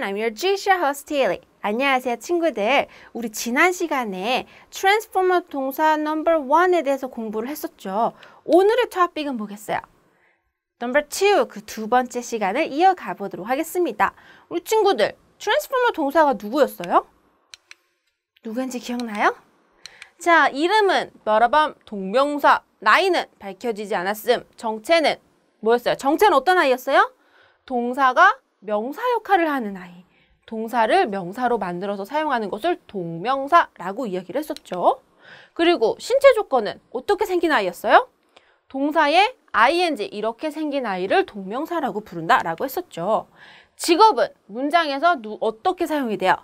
everyone. I'm your j s h a host Haley. 안녕하세요, 친구들. 우리 지난 시간에 트랜스포머 동사 number one에 대해서 공부를 했었죠. 오늘의 topic은 뭐겠어요? number two, 그두 번째 시간을 이어가 보도록 하겠습니다. 우리 친구들, 트랜스포머 동사가 누구였어요? 누구인지 기억나요? 자, 이름은 빠라밤 동명사, 나이는 밝혀지지 않았음, 정체는 뭐였어요? 정체는 어떤 아이였어요? 동사가 명사 역할을 하는 아이, 동사를 명사로 만들어서 사용하는 것을 동명사라고 이야기를 했었죠. 그리고 신체 조건은 어떻게 생긴 아이였어요? 동사에 ing 이렇게 생긴 아이를 동명사라고 부른다라고 했었죠. 직업은 문장에서 누, 어떻게 사용이 돼요?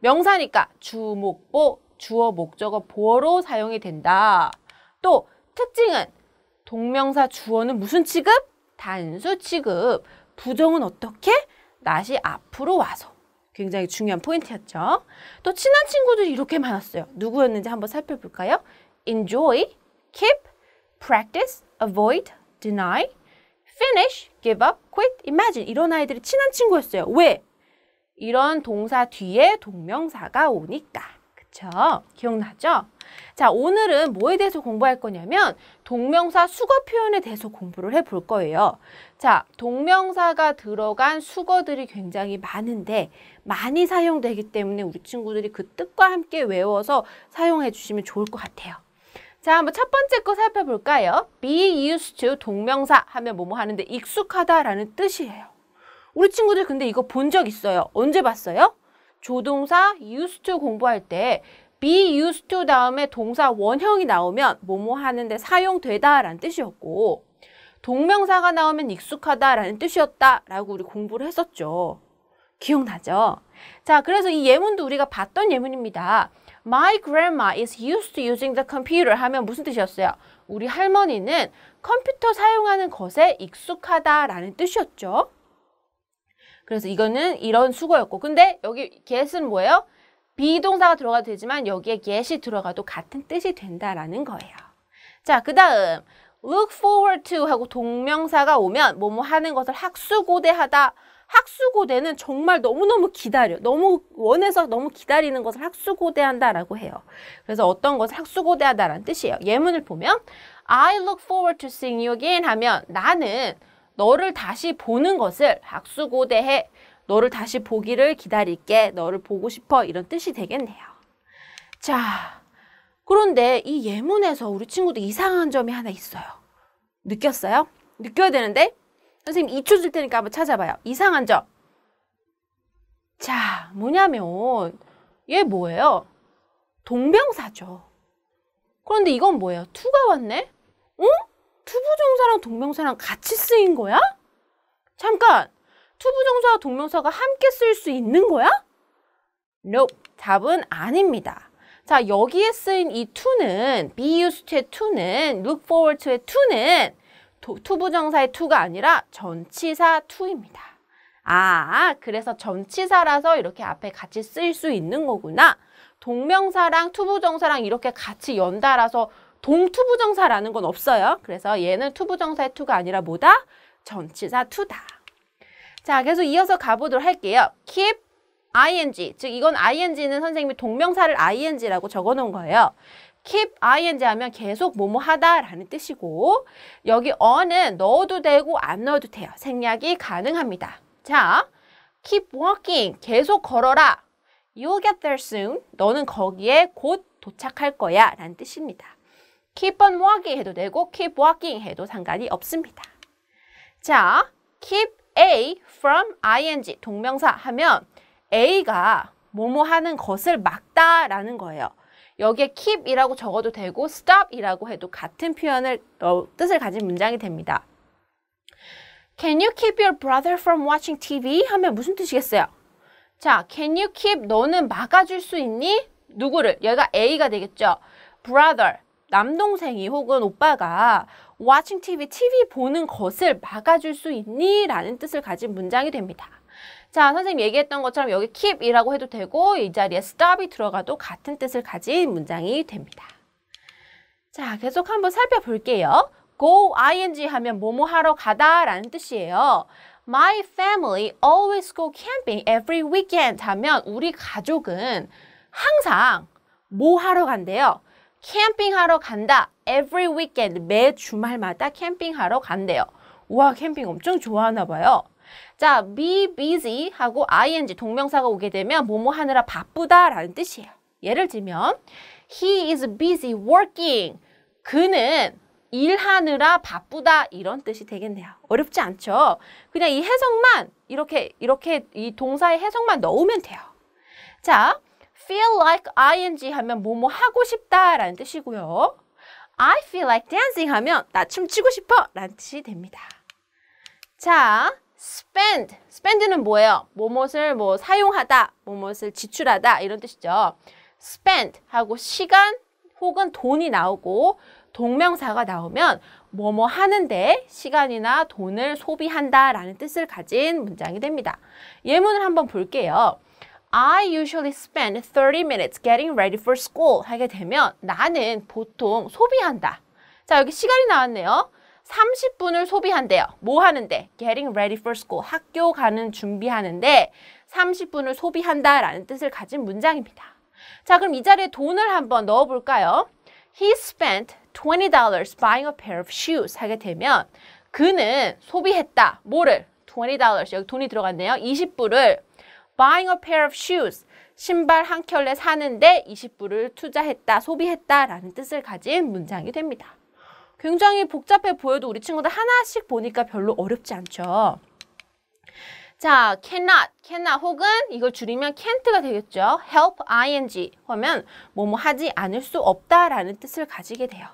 명사니까 주목보, 주어, 목적어, 보어로 사용이 된다. 또 특징은 동명사 주어는 무슨 취급? 단수 취급. 부정은 어떻게? 낫이 앞으로 와서 굉장히 중요한 포인트였죠. 또 친한 친구들이 이렇게 많았어요. 누구였는지 한번 살펴볼까요? enjoy, keep, practice, avoid, deny, finish, give up, quit, imagine 이런 아이들이 친한 친구였어요. 왜? 이런 동사 뒤에 동명사가 오니까. 그쵸? 기억나죠? 자, 오늘은 뭐에 대해서 공부할 거냐면 동명사 수거 표현에 대해서 공부를 해볼 거예요. 자, 동명사가 들어간 수거들이 굉장히 많은데 많이 사용되기 때문에 우리 친구들이 그 뜻과 함께 외워서 사용해 주시면 좋을 것 같아요. 자, 한번 첫 번째 거 살펴볼까요? be used to 동명사 하면 뭐뭐 하는데 익숙하다라는 뜻이에요. 우리 친구들 근데 이거 본 적 있어요. 언제 봤어요? 조동사 used to 공부할 때 be used to 다음에 동사 원형이 나오면 뭐뭐 하는데 사용되다 라는 뜻이었고 동명사가 나오면 익숙하다 라는 뜻이었다 라고 우리 공부를 했었죠. 기억나죠? 자, 그래서 이 예문도 우리가 봤던 예문입니다. My grandma is used to using the computer 하면 무슨 뜻이었어요? 우리 할머니는 컴퓨터 사용하는 것에 익숙하다라는 뜻이었죠. 그래서 이거는 이런 수거였고 근데 여기 get은 뭐예요? 비동사가 들어가도 되지만 여기에 yet이 들어가도 같은 뜻이 된다라는 거예요. 자, 그 다음 look forward to 하고 동명사가 오면 뭐 뭐 하는 것을 학수고대하다. 학수고대는 정말 너무너무 기다려. 너무 원해서 너무 기다리는 것을 학수고대한다라고 해요. 그래서 어떤 것을 학수고대하다라는 뜻이에요. 예문을 보면 I look forward to seeing you again 하면 나는 너를 다시 보는 것을 학수고대해. 너를 다시 보기를 기다릴게. 너를 보고 싶어. 이런 뜻이 되겠네요. 자, 그런데 이 예문에서 우리 친구도 이상한 점이 하나 있어요. 느꼈어요? 느껴야 되는데 선생님 2초 줄 테니까 한번 찾아봐요. 이상한 점. 자, 뭐냐면 얘 뭐예요? 동병사죠. 그런데 이건 뭐예요? 투가 왔네? 응? 투부정사랑 동병사랑 같이 쓰인 거야? 잠깐! 투부정사와 동명사가 함께 쓸 수 있는 거야? Nope. 답은 아닙니다. 자, 여기에 쓰인 이 to는, be used의 to는, look forward to의 to는 투부정사의 to가 아니라 전치사 to입니다. 아, 그래서 전치사라서 이렇게 앞에 같이 쓸 수 있는 거구나. 동명사랑 투부정사랑 이렇게 같이 연달아서 동투부정사라는 건 없어요. 그래서 얘는 투부정사의 투가 아니라 뭐다? 전치사 투다. 자, 계속 이어서 가보도록 할게요. keep ing. 즉, 이건 ing는 선생님이 동명사를 ing라고 적어 놓은 거예요. keep ing 하면 계속 뭐뭐 하다라는 뜻이고 여기 on은 넣어도 되고 안 넣어도 돼요. 생략이 가능합니다. 자, keep walking. 계속 걸어라. You'll get there soon. 너는 거기에 곧 도착할 거야 라는 뜻입니다. keep on walking 해도 되고 keep walking 해도 상관이 없습니다. 자, keep A from ing 동명사 하면 A가 뭐뭐 하는 것을 막다라는 거예요. 여기에 keep이라고 적어도 되고 stop이라고 해도 같은 표현을 어, 뜻을 가진 문장이 됩니다. Can you keep your brother from watching TV? 하면 무슨 뜻이겠어요? 자, can you keep 너는 막아줄 수 있니? 누구를? 여기가 A가 되겠죠. brother 남동생이 혹은 오빠가 watching TV, TV 보는 것을 막아줄 수 있니? 라는 뜻을 가진 문장이 됩니다. 자, 선생님 얘기했던 것처럼 여기 keep이라고 해도 되고 이 자리에 stop이 들어가도 같은 뜻을 가진 문장이 됩니다. 자, 계속 한번 살펴볼게요. go ing 하면 뭐 뭐 하러 가다 라는 뜻이에요. My family always go camping every weekend 하면 우리 가족은 항상 뭐 하러 간대요? 캠핑하러 간다. Every weekend. 매 주말마다 캠핑하러 간대요. 와, 캠핑 엄청 좋아하나 봐요. 자, be busy 하고 ing 동명사가 오게 되면 뭐뭐 하느라 바쁘다라는 뜻이에요. 예를 들면 he is busy working. 그는 일하느라 바쁘다 이런 뜻이 되겠네요. 어렵지 않죠? 그냥 이 해석만 이렇게 이렇게 이 동사의 해석만 넣으면 돼요. 자, feel like ing 하면 뭐뭐 하고 싶다 라는 뜻이고요. I feel like dancing 하면 나 춤추고 싶어 라는 뜻이 됩니다. 자, spend. spend는 뭐예요? 뭐뭇을 뭐 사용하다, 뭐뭐을 지출하다 이런 뜻이죠. spend 하고 시간 혹은 돈이 나오고 동명사가 나오면 뭐뭐 하는데 시간이나 돈을 소비한다 라는 뜻을 가진 문장이 됩니다. 예문을 한번 볼게요. I usually spend 30 minutes getting ready for school 하게 되면 나는 보통 소비한다. 자, 여기 시간이 나왔네요. 30분을 소비한대요. 뭐 하는데? Getting ready for school. 학교 가는 준비하는데 30분을 소비한다 라는 뜻을 가진 문장입니다. 자, 그럼 이 자리에 돈을 한번 넣어볼까요? He spent $20 buying a pair of shoes 하게 되면 그는 소비했다. 뭐를? $20. 여기 돈이 들어갔네요. 20불을 buying a pair of shoes. 신발 한 켤레 사는데 20불을 투자했다, 소비했다라는 뜻을 가진 문장이 됩니다. 굉장히 복잡해 보여도 우리 친구들 하나씩 보니까 별로 어렵지 않죠. 자, cannot, cannot 혹은 이걸 줄이면 can't가 되겠죠. help ing 하면 뭐 뭐 하지 않을 수 없다라는 뜻을 가지게 돼요.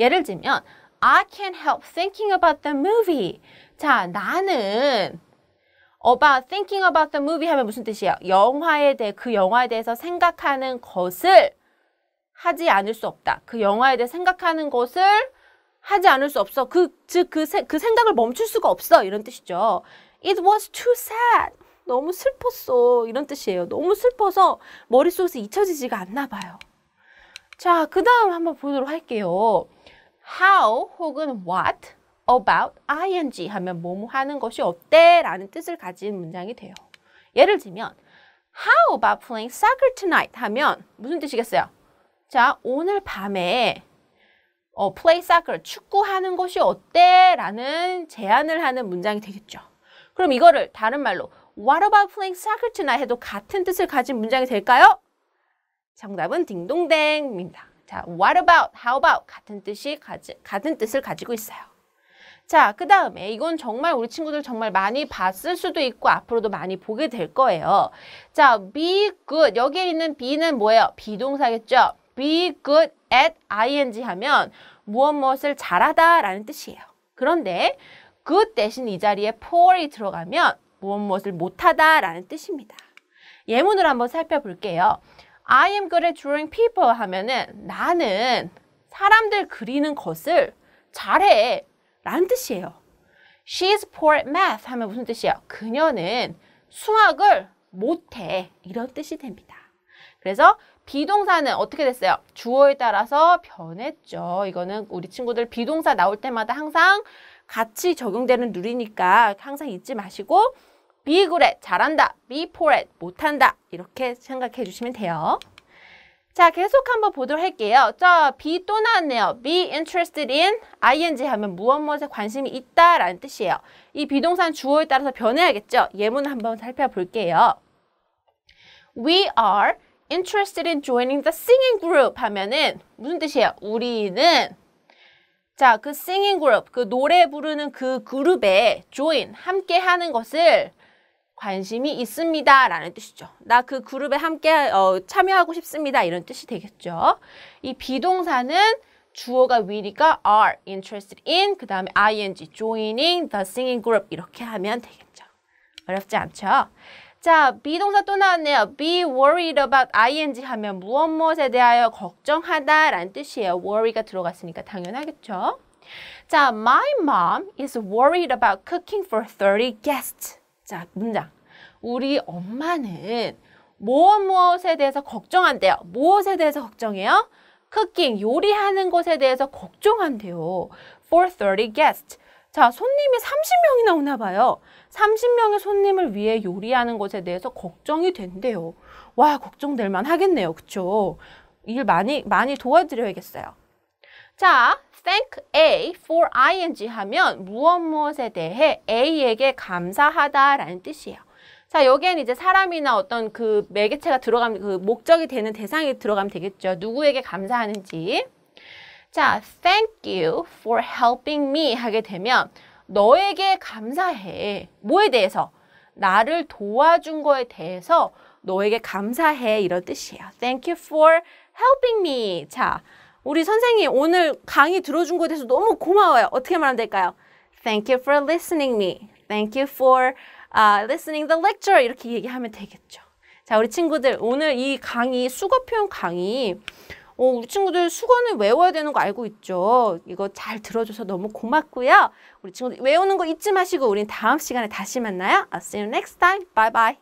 예를 들면 I can't help thinking about the movie. 자, 나는 about, thinking about the movie 하면 무슨 뜻이에요? 영화에 대해, 그 영화에 대해서 생각하는 것을 하지 않을 수 없다. 그 영화에 대해 생각하는 것을 하지 않을 수 없어. 그, 즉, 그, 세, 그 생각을 멈출 수가 없어. 이런 뜻이죠. It was too sad. 너무 슬펐어. 이런 뜻이에요. 너무 슬퍼서 머릿속에서 잊혀지지가 않나 봐요. 자, 그 다음 한번 보도록 할게요. How 혹은 what about ing 하면 뭐뭐 하는 것이 어때? 라는 뜻을 가진 문장이 돼요. 예를 들면 How about playing soccer tonight? 하면 무슨 뜻이겠어요? 자, 오늘 밤에 어, play soccer, 축구하는 것이 어때? 라는 제안을 하는 문장이 되겠죠. 그럼 이거를 다른 말로 What about playing soccer tonight? 해도 같은 뜻을 가진 문장이 될까요? 정답은 딩동댕입니다. 자, what about, how about 같은 뜻이 가지, 같은 뜻을 가지고 있어요. 자, 그 다음에 이건 정말 우리 친구들 정말 많이 봤을 수도 있고 앞으로도 많이 보게 될 거예요. 자, be good. 여기에 있는 be는 뭐예요? 비동사겠죠? be good at ing 하면 무엇 무엇을 잘하다 라는 뜻이에요. 그런데 good 대신 이 자리에 poor이 들어가면 무엇 무엇을 못하다 라는 뜻입니다. 예문을 한번 살펴볼게요. I am good at drawing people 하면은 나는 사람들 그리는 것을 잘해 라는 뜻이에요. She's poor at math 하면 무슨 뜻이에요? 그녀는 수학을 못해 이런 뜻이 됩니다. 그래서 비동사는 어떻게 됐어요? 주어에 따라서 변했죠. 이거는 우리 친구들 비동사 나올 때마다 항상 같이 적용되는 룰이니까 항상 잊지 마시고 be good at 잘한다, be poor at 못한다 이렇게 생각해 주시면 돼요. 자, 계속 한번 보도록 할게요. 자, be 또 나왔네요. be interested in ing 하면 무엇 무엇에 관심이 있다라는 뜻이에요. 이 비동산 주어에 따라서 변해야겠죠? 예문 한번 살펴볼게요. We are interested in joining the singing group 하면은 무슨 뜻이에요? 우리는 자, 그 singing group, 그 노래 부르는 그 그룹에 join, 함께 하는 것을 관심이 있습니다 라는 뜻이죠. 나 그 그룹에 함께 어, 참여하고 싶습니다 이런 뜻이 되겠죠. 이 비동사는 주어가 위니까 are interested in 그 다음에 ing joining the singing group 이렇게 하면 되겠죠. 어렵지 않죠? 자, 비동사 또 나왔네요. be worried about ing 하면 무엇 무엇에 대하여 걱정하다 라는 뜻이에요. worry가 들어갔으니까 당연하겠죠. 자, my mom is worried about cooking for 30 guests. 자, 문장. 우리 엄마는 무엇 뭐 무엇에 대해서 걱정한대요. 무엇에 대해서 걱정해요? 쿠킹, 요리하는 것에 대해서 걱정한대요. For 30 guests. 자, 손님이 30명이나 오나 봐요. 30명의 손님을 위해 요리하는 것에 대해서 걱정이 된대요. 와, 걱정될 만 하겠네요. 그쵸? 일 많이, 많이 도와드려야겠어요. 자, thank A for ing 하면 무엇 무엇에 대해 A에게 감사하다라는 뜻이에요. 자, 여기엔 이제 사람이나 어떤 그 매개체가 들어가면 그 목적이 되는 대상이 들어가면 되겠죠. 누구에게 감사하는지. 자, thank you for helping me 하게 되면 너에게 감사해. 뭐에 대해서? 나를 도와준 거에 대해서 너에게 감사해 이런 뜻이에요. Thank you for helping me. 자, 우리 선생님 오늘 강의 들어준 것에 대해서 너무 고마워요. 어떻게 말하면 될까요? Thank you for listening me. Thank you for uh, listening the lecture. 이렇게 얘기하면 되겠죠. 자, 우리 친구들 오늘 이 강의 수거 표현 강의 어, 우리 친구들 수건을 외워야 되는 거 알고 있죠? 이거 잘 들어줘서 너무 고맙고요. 우리 친구들 외우는 거 잊지 마시고 우린 다음 시간에 다시 만나요. I'll see you next time. Bye bye.